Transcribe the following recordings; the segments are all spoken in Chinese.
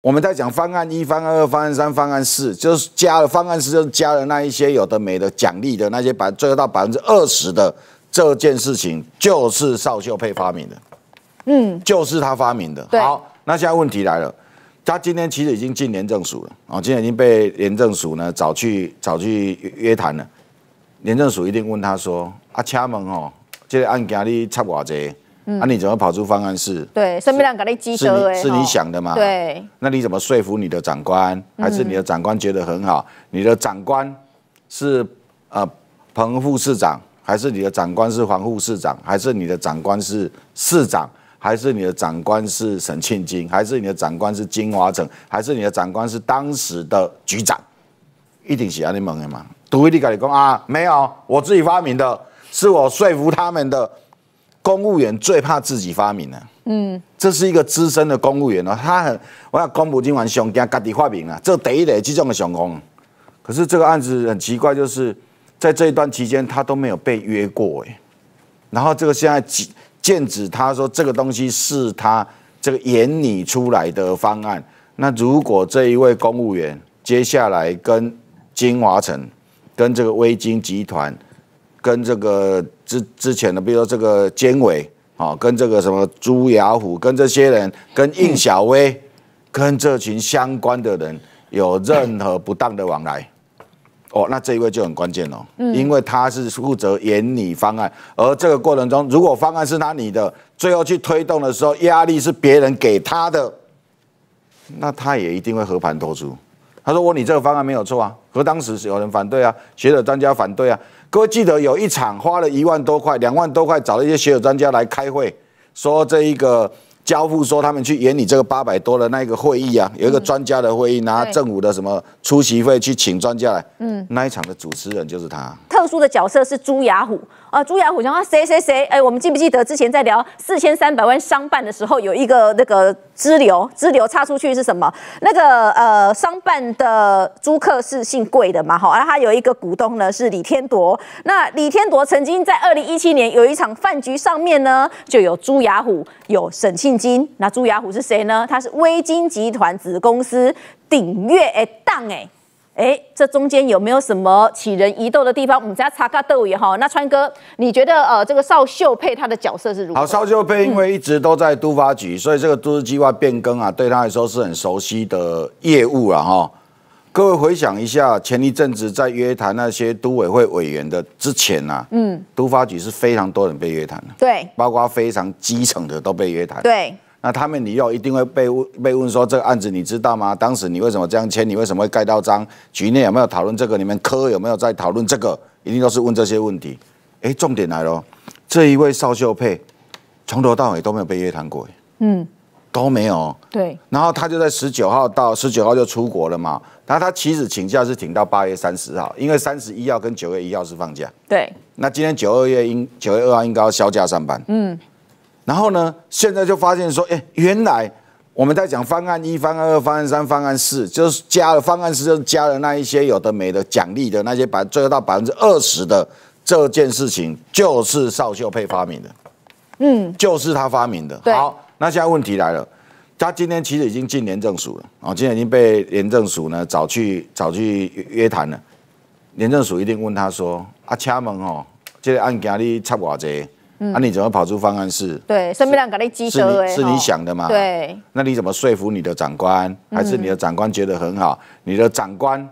我们在讲方案一、方案二、方案三、方案四，就是加了方案四，就是加了那一些有的没的奖励的那些百，最后到百分之二十的这件事情，就是邵秀佩发明的，嗯，就是他发明的。好，那现在问题来了，他今天其实已经进廉政署了，哦，今天已经被廉政署呢找去找去约谈了，廉政署一定问他说，阿请问哦，这个案件你差我这？那你怎么跑出方案四？对，生命两个你记得是你想的吗？对，那你怎么说服你的长官？还是你的长官觉得很好？你的长官是呃彭副市长，还是你的长官是黄副市长，还是你的长官是市长，还是你的长官是沈庆金，还是你的长官是金华城，还是你的长官是当时的局长？一定是阿你蒙的嘛？独立搞理工啊？没有，我自己发明的，是我说服他们的。公务员最怕自己发明了，嗯，这是一个资深的公务员了，他很，我要公布今晚上惊家己发明了，这第一类这种的成功。可是这个案子很奇怪，就是在这一段期间，他都没有被约过哎。然后这个现在剑指他说这个东西是他这个演拟出来的方案，那如果这一位公务员接下来跟金华城、跟这个微金集团。跟这个之之前的，比如说这个监委啊，跟这个什么朱雅虎，跟这些人，跟应小薇，跟这群相关的人有任何不当的往来，哦，那这一位就很关键哦，因为他是负责研拟方案，而这个过程中，如果方案是他你的，最后去推动的时候，压力是别人给他的，那他也一定会和盘托出。他说我你这个方案没有错啊。当时是有人反对啊，学者专家反对啊。各位记得有一场花了一万多块、两万多块，找了一些学者专家来开会，说这一个交付，说他们去演你这个八百多的那一个会议啊，有一个专家的会议，拿政府的什么出席费去请专家来。嗯，那一场的主持人就是他，特殊的角色是朱雅虎。啊，朱雅虎讲啊，谁谁谁，哎，我们记不记得之前在聊四千三百万商办的时候，有一个那个支流，支流插出去是什么？那个呃，商办的租客是姓桂的嘛，好，而他有一个股东呢是李天铎，那李天铎曾经在二零一七年有一场饭局上面呢，就有朱雅虎，有沈庆金。那朱雅虎是谁呢？他是微金集团子公司鼎越的当哎。哎，这中间有没有什么起人疑窦的地方？我们再查看窦也好。那川哥，你觉得呃，这个邵秀佩他的角色是如何？邵秀佩因为一直都在都发局，所以这个都市计划变更啊，对他来说是很熟悉的业务了哈。各位回想一下，前一阵子在约谈那些都委会委员的之前啊，嗯，都发局是非常多人被约谈的，对，包括非常基层的都被约谈，对。那他们你又一定会被问被问说这个案子你知道吗？当时你为什么这样签？你为什么会盖到章？局内有没有讨论这个？你们科有没有在讨论这个？一定都是问这些问题。哎，重点来了，这一位邵秀佩，从头到尾都没有被约谈过，嗯，都没有，对。然后他就在十九号到十九号就出国了嘛。那他妻子请假是请到八月三十号，因为三十一号跟九月一号是放假，对。那今天九二月应九月二号应该要休假上班，嗯。然后呢？现在就发现说，哎，原来我们在讲方案一、方案二、方案三、方案四，就是加了方案四，就是加了那一些有的没的奖励的那些百，最后到百分之二十的这件事情，就是邵秀佩发明的，嗯，就是他发明的。好，那现在问题来了，他今天其实已经进廉政署了，哦，今天已经被廉政署呢找去找去约谈了，廉政署一定问他说，啊，请问哦，这个案件你插我这？那你怎么跑出方案是？对，是是你想的吗？对。那你怎么说服你的长官？还是你的长官觉得很好？你的长官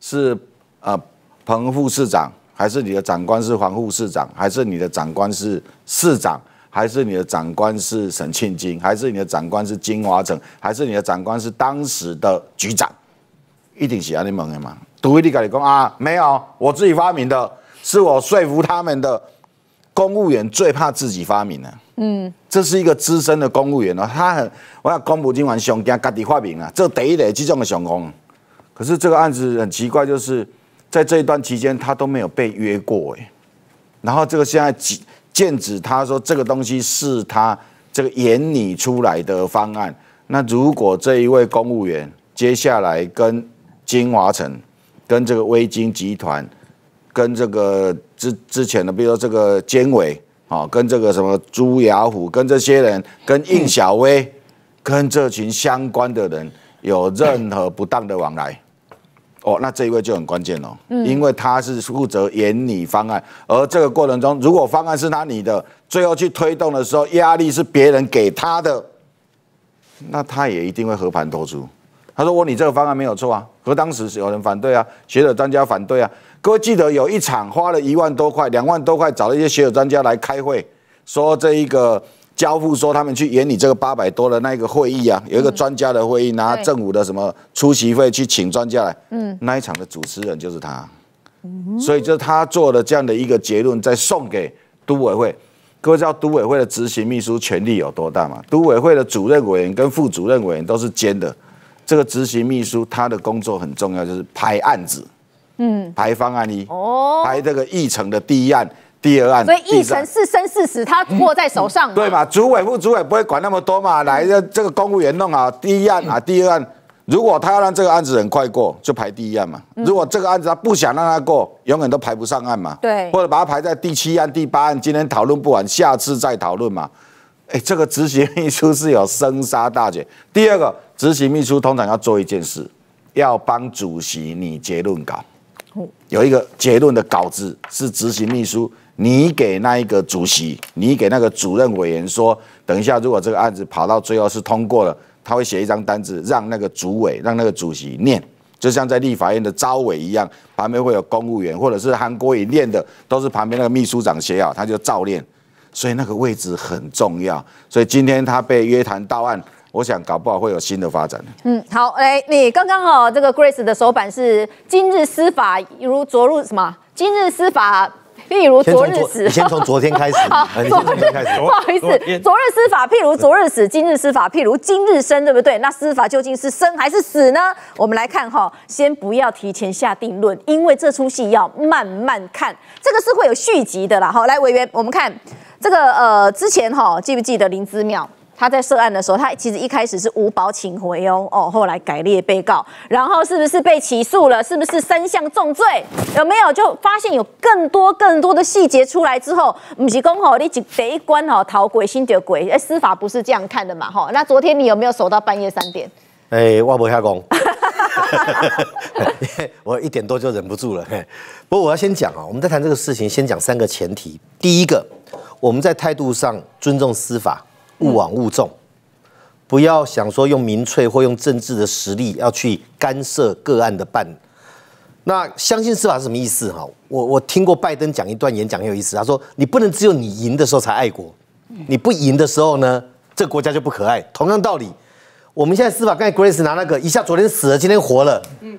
是呃彭副市长，还是你的长官是黄副市长，还是你的长官是市长，还是你的长官是沈庆金，还是你的长官是金华城，还是你的长官是当时的局长？一定是阿你们的嘛？独立搞理工啊？没有，我自己发明的，是我说服他们的。公务员最怕自己发明了，嗯，这是一个资深的公务员哦，他很，我要公布金晚上惊家己发明啊，这第一类这种的成功。可是这个案子很奇怪，就是在这一段期间，他都没有被约过哎。然后这个现在剑子他说这个东西是他这个演拟出来的方案。那如果这一位公务员接下来跟金华城、跟这个微金集团，跟这个之之前的，比如说这个监委啊，跟这个什么朱雅虎，跟这些人，跟应小薇，跟这群相关的人有任何不当的往来，哦，那这一位就很关键哦，因为他是负责研拟方案，而这个过程中，如果方案是他你的，最后去推动的时候，压力是别人给他的，那他也一定会和盘托出。他说：“我你这个方案没有错啊，可当时是有人反对啊，学者专家反对啊。各位记得有一场花了一万多块、两万多块，找了一些学者专家来开会，说这一个交付，说他们去演你这个八百多的那个会议啊，有一个专家的会议，拿政府的什么出席费去请专家来。嗯，那一场的主持人就是他。所以就他做的这样的一个结论，再送给都委会。各位知道都委会的执行秘书权力有多大吗？都委会的主任委员跟副主任委员都是兼的。”这个执行秘书他的工作很重要，就是排案子，嗯，排方案一，哦，排这个议程的第一案、第二案，所以议程是生是死，他握在手上，对嘛？主委副主委不会管那么多嘛，来让这个公务员弄啊，第一案啊，第二案，如果他要让这个案子很快过，就排第一案嘛；如果这个案子他不想让它过，永远都排不上案嘛，对，或者把它排在第七案、第八案，今天讨论不完，下次再讨论嘛。哎，这个执行秘书是有生杀大权。第二个。执行秘书通常要做一件事，要帮主席拟结论稿。有一个结论的稿子是执行秘书，你给那一个主席，你给那个主任委员说，等一下，如果这个案子跑到最后是通过了，他会写一张单子，让那个主委，让那个主席念，就像在立法院的招委一样，旁边会有公务员或者是韩国语念的，都是旁边那个秘书长写好，他就照念。所以那个位置很重要，所以今天他被约谈到案。我想搞不好会有新的发展。嗯，好，哎，你刚刚哦，这个 Grace 的手板是今日司法，如昨日什么？今日司法，譬如昨日死。先从昨天开始。不好意思，昨日司法，譬如昨日死；今日司法，譬如今日生，对不对？那司法究竟是生还是死呢？我们来看哈，先不要提前下定论，因为这出戏要慢慢看，这个是会有续集的啦。好，来委员，我们看这个呃，之前哈，记不记得林芝妙？他在涉案的时候，他其实一开始是无保请回哦，哦，后来改列被告，然后是不是被起诉了？是不是三项重罪？有没有？就发现有更多更多的细节出来之后，不是公吼，你只第一关吼逃鬼心丢鬼，哎，司法不是这样看的嘛，哈。那昨天你有没有守到半夜三点？哎，我博下工，我一点多就忍不住了。不过我要先讲啊，我们在谈这个事情，先讲三个前提。第一个，我们在态度上尊重司法。勿往勿重，不要想说用民粹或用政治的实力要去干涉个案的办。那相信司法是什么意思？哈，我我听过拜登讲一段演讲很有意思，他说你不能只有你赢的时候才爱国，你不赢的时候呢，这个国家就不可爱。同样道理，我们现在司法刚才 Grace 拿那个一下，昨天死了，今天活了，嗯，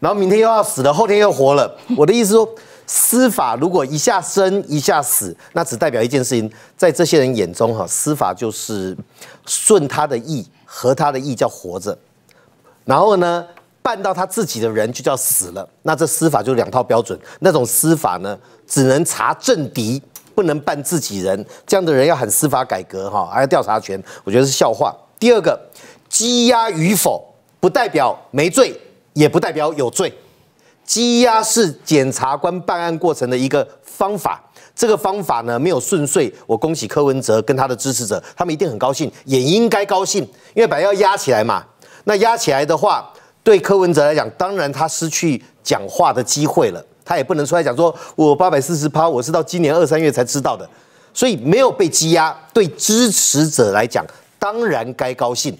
然后明天又要死了，后天又活了。我的意思说。司法如果一下生一下死，那只代表一件事情，在这些人眼中哈，司法就是顺他的意和他的意叫活着，然后呢办到他自己的人就叫死了，那这司法就两套标准，那种司法呢只能查政敌，不能办自己人，这样的人要喊司法改革哈，还要调查权，我觉得是笑话。第二个，羁押与否不代表没罪，也不代表有罪。羁押是检察官办案过程的一个方法，这个方法呢没有顺遂，我恭喜柯文哲跟他的支持者，他们一定很高兴，也应该高兴，因为本来要压起来嘛，那压起来的话，对柯文哲来讲，当然他失去讲话的机会了，他也不能出来讲说，我八百四十趴，我是到今年二三月才知道的，所以没有被羁押，对支持者来讲，当然该高兴，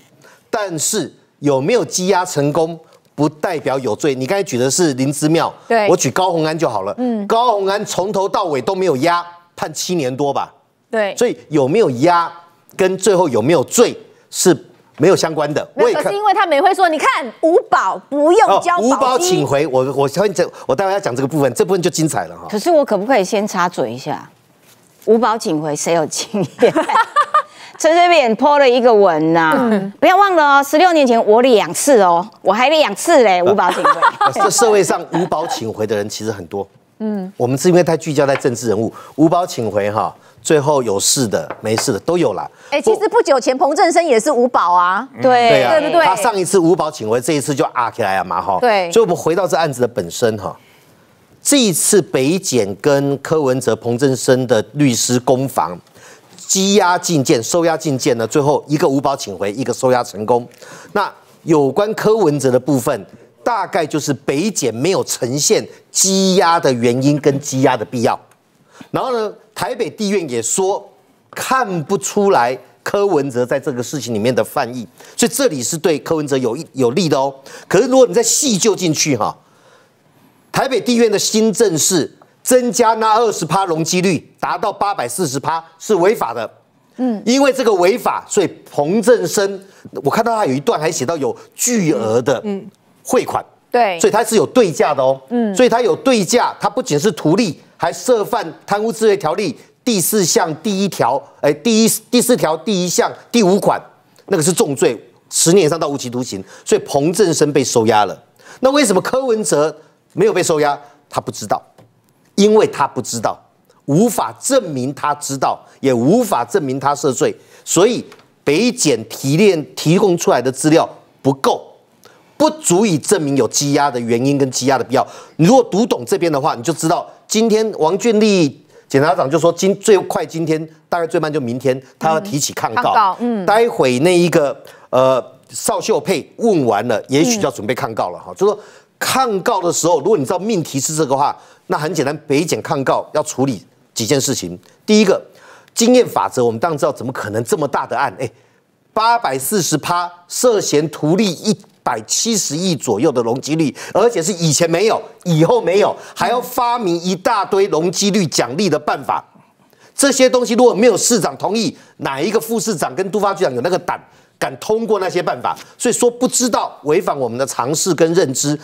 但是有没有羁押成功？不代表有罪。你刚才举的是林之妙，我举高洪安就好了。嗯，高洪安从头到尾都没有押，判七年多吧？对。所以有没有押，跟最后有没有罪是没有相关的。可是因为他每回说，你看五保不用交。五保请回。我我先讲，我待会要讲这个部分，这部分就精彩了哈。可是我可不可以先插嘴一下？五保请回，谁有经验？陈水扁泼了一个吻呐，不要忘了哦，十六年前我两次哦，我还两次嘞，五保请回。这社会上五保请回的人其实很多，嗯，我们是因为太聚焦在政治人物五保请回哈，最后有事的没事的都有了。哎，其实不久前彭振生也是五保啊，对对不对？他上一次五保请回，这一次就啊起来了嘛哈。对，所以我们回到这案子的本身哈，这次北检跟柯文哲、彭振生的律师攻防。羁押禁见、收押禁见呢？最后一个五保请回，一个收押成功。那有关柯文哲的部分，大概就是北检没有呈现羁押的原因跟羁押的必要。然后呢，台北地院也说看不出来柯文哲在这个事情里面的犯意，所以这里是对柯文哲有一有利的哦。可是如果你再细究进去哈，台北地院的新政是。增加那二十趴容积率达到八百四十趴是违法的，嗯，因为这个违法，所以彭正生，我看到他有一段还写到有巨额的汇款，对，所以他是有对价的哦，嗯，所以他有对价，他不仅是图利，还涉犯贪污治罪条例第四项第一条，哎，第一第四条第一项第五款，那个是重罪，十年以上到无期徒刑，所以彭正生被收押了。那为什么柯文哲没有被收押？他不知道。因为他不知道，无法证明他知道，也无法证明他涉罪，所以北检提炼提供出来的资料不够，不足以证明有积压的原因跟积压的必要。你如果读懂这边的话，你就知道，今天王俊立检察长就说，今最快今天，大概最慢就明天，他要提起抗告。嗯，待会那一个呃，邵秀佩问完了，也许就要准备抗告了哈，就说。抗告的时候，如果你知道命题是这个话，那很简单。北检抗告要处理几件事情。第一个，经验法则，我们当然知道，怎么可能这么大的案？哎，八百四十趴涉嫌图利一百七十亿左右的容积率，而且是以前没有，以后没有，还要发明一大堆容积率奖励的办法。这些东西如果没有市长同意，哪一个副市长跟都发局长有那个胆？敢通过那些办法，所以说不知道违反我们的常识跟认知。